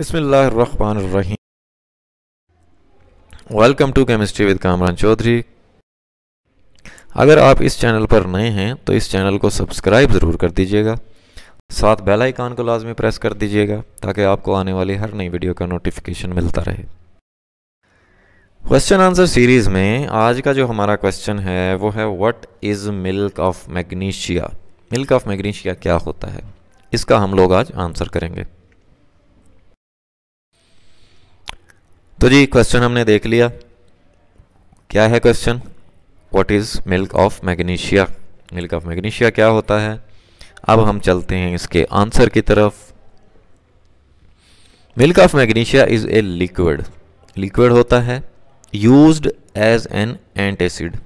बिसमीम welcome to chemistry with Kamran Chaudhry अगर आप इस चैनल पर नए हैं तो इस चैनल को सब्सक्राइब ज़रूर कर दीजिएगा साथ बेल आइकान को लाजमी प्रेस कर दीजिएगा ताकि आपको आने वाली हर नई वीडियो का नोटिफिकेशन मिलता रहे क्वेश्चन आंसर सीरीज़ में आज का जो हमारा क्वेश्चन है वो है what is milk of magnesia milk of magnesia क्या होता है इसका हम लोग आज आंसर करेंगे तो जी क्वेश्चन हमने देख लिया क्या है question what is milk of magnesia milk of magnesia क्या होता है अब हम चलते हैं इसके आंसर की तरफ milk of magnesia is a liquid liquid होता है used as an antacid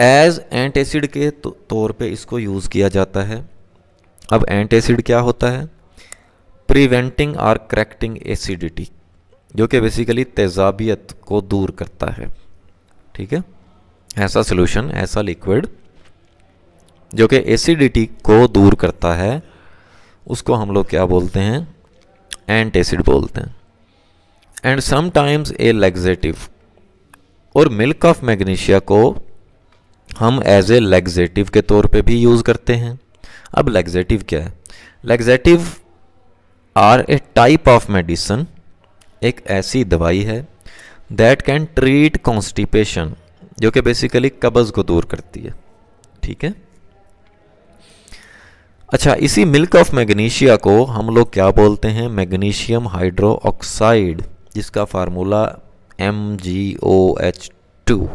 as antacid के तो, तौर पे इसको यूज़ किया जाता है अब एंटेसिड क्या होता है प्रिवेंटिंग और करेक्टिंग एसिडिटी जो कि बेसिकली तेजाबियत को दूर करता है ठीक है ऐसा सोल्यूशन ऐसा लिक्विड जो कि एसिडिटी को दूर करता है उसको हम लोग क्या बोलते हैं एंट एसिड बोलते हैं एंड समटाइम्स ए लेग्जेटिव और मिल्क ऑफ मैग्नीशिया को हम एज ए लेग्जेटिव के तौर पे भी यूज़ करते हैं अब लेग्जेटिव क्या है laxative are a type of medicine एक ऐसी दवाई है दैट कैन ट्रीट कॉन्स्टिपेशन जो कि बेसिकली कब्ज़ को दूर करती है ठीक है अच्छा इसी मिल्क ऑफ मैग्नीशिया को हम लोग क्या बोलते हैं मैग्नीशियम हाइड्रो ऑक्साइड जिसका formula M G O H two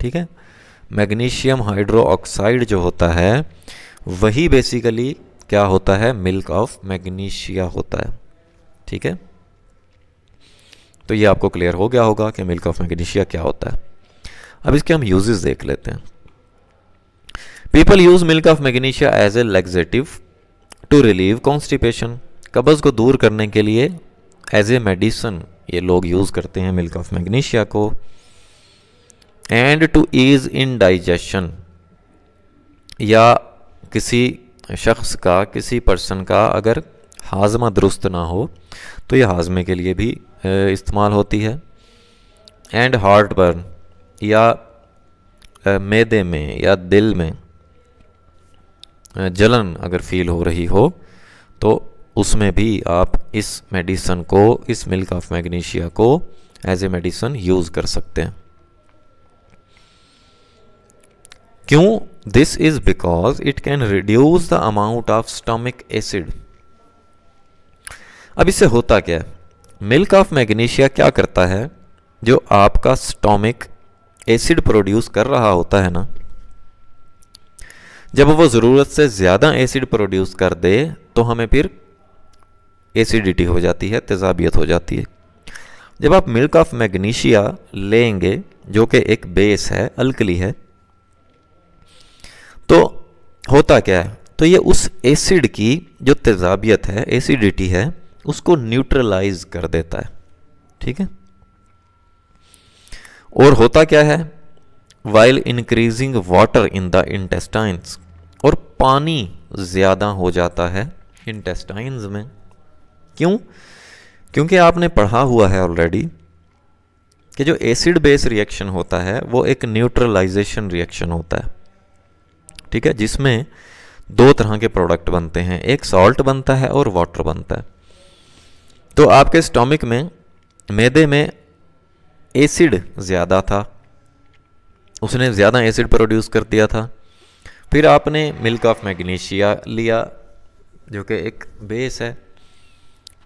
ठीक है मैग्नीशियम हाइड्रो ऑक्साइड जो होता है वही बेसिकली क्या होता है मिल्क ऑफ मैग्नीशिया होता है ठीक है तो ये आपको क्लियर हो गया होगा कि मिल्क ऑफ मैग्नीशिया क्या होता है अब इसके हम यूजेस देख लेते हैं people use milk of magnesia as a laxative to relieve constipation कब्ज़ को दूर करने के लिए एज ए मेडिसन ये लोग यूज़ करते हैं मिल्क ऑफ मैग्नीशिया को and to ease in digestion या किसी शख्स का किसी पर्सन का अगर हाजमा दुरुस्त ना हो तो ये हाजमे के लिए भी इस्तेमाल होती है एंड हार्ट बर्न या मैदे में या दिल में जलन अगर फील हो रही हो तो उसमें भी आप इस मेडिसन को इस मिल्क ऑफ मैग्नीशिया को एज ए मेडिसन यूज़ कर सकते हैं क्यों This is because it can reduce the amount of stomach acid. अब इससे होता क्या है मिल्क ऑफ मैग्नीशिया क्या करता है जो आपका स्टोमिक एसिड प्रोड्यूस कर रहा होता है ना जब वो ज़रूरत से ज़्यादा एसिड प्रोड्यूस कर दे तो हमें फिर एसिडिटी हो जाती है तेजाबियत हो जाती है जब आप मिल्क ऑफ मैग्नीशिया लेंगे जो कि एक बेस है अल्कली है तो होता क्या है तो ये उस एसिड की जो तेजाबियत है एसिडिटी है उसको न्यूट्रलाइज कर देता है ठीक है और होता क्या है while increasing water in the intestines और पानी ज़्यादा हो जाता है इंटेस्टाइन्स में क्यों क्योंकि आपने पढ़ा हुआ है ऑलरेडी कि जो एसिड बेस रिएक्शन होता है वो एक न्यूट्रलाइजेशन रिएक्शन होता है ठीक है जिसमें दो तरह के प्रोडक्ट बनते हैं एक सॉल्ट बनता है और वाटर बनता है तो आपके स्टोमिक में मैदे में एसिड ज़्यादा था उसने ज़्यादा एसिड प्रोड्यूस कर दिया था फिर आपने मिल्क ऑफ मैग्नीशिया लिया जो कि एक बेस है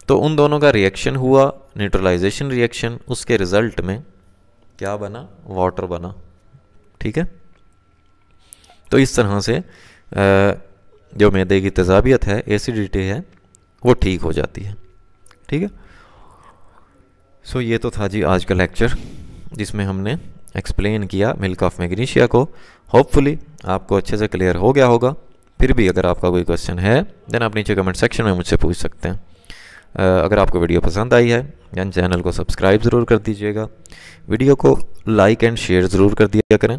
तो उन दोनों का रिएक्शन हुआ न्यूट्रलाइजेशन रिएक्शन उसके रिज़ल्ट में क्या बना वाटर बना ठीक है तो इस तरह से जो मैदे की तजाबियत है एसिडिटी है वो ठीक हो जाती है ठीक है सो ये तो था जी आज का लेक्चर जिसमें हमने एक्सप्लेन किया मिल्क ऑफ मैग्नीशिया को होपफुली आपको अच्छे से क्लियर हो गया होगा फिर भी अगर आपका कोई क्वेश्चन है देन आप नीचे कमेंट सेक्शन में मुझसे पूछ सकते हैं अगर आपको वीडियो पसंद आई है दैन चैनल को सब्सक्राइब ज़रूर कर दीजिएगा वीडियो को लाइक एंड शेयर ज़रूर कर दिया करें